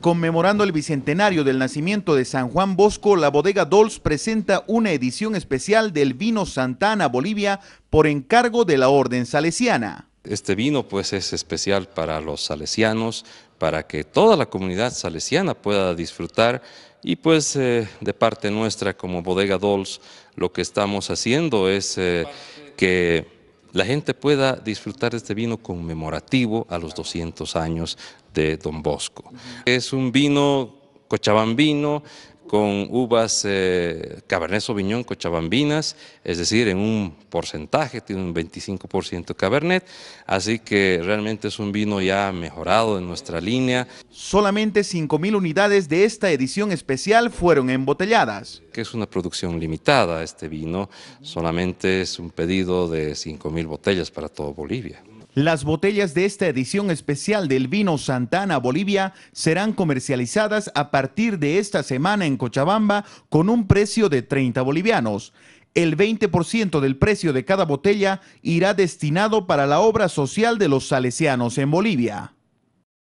Conmemorando el bicentenario del nacimiento de San Juan Bosco, la bodega Dols presenta una edición especial del vino Santana Bolivia por encargo de la Orden Salesiana. Este vino pues es especial para los salesianos, para que toda la comunidad salesiana pueda disfrutar y pues eh, de parte nuestra como bodega Dols lo que estamos haciendo es eh, que la gente pueda disfrutar de este vino conmemorativo a los 200 años de Don Bosco. Es un vino cochabambino con uvas eh, Cabernet Sauvignon cochabambinas, es decir, en un porcentaje, tiene un 25% Cabernet, así que realmente es un vino ya mejorado en nuestra línea. Solamente 5.000 unidades de esta edición especial fueron embotelladas. Que es una producción limitada este vino, solamente es un pedido de 5.000 botellas para todo Bolivia. Las botellas de esta edición especial del vino Santana Bolivia serán comercializadas a partir de esta semana en Cochabamba con un precio de 30 bolivianos. El 20% del precio de cada botella irá destinado para la obra social de los salesianos en Bolivia.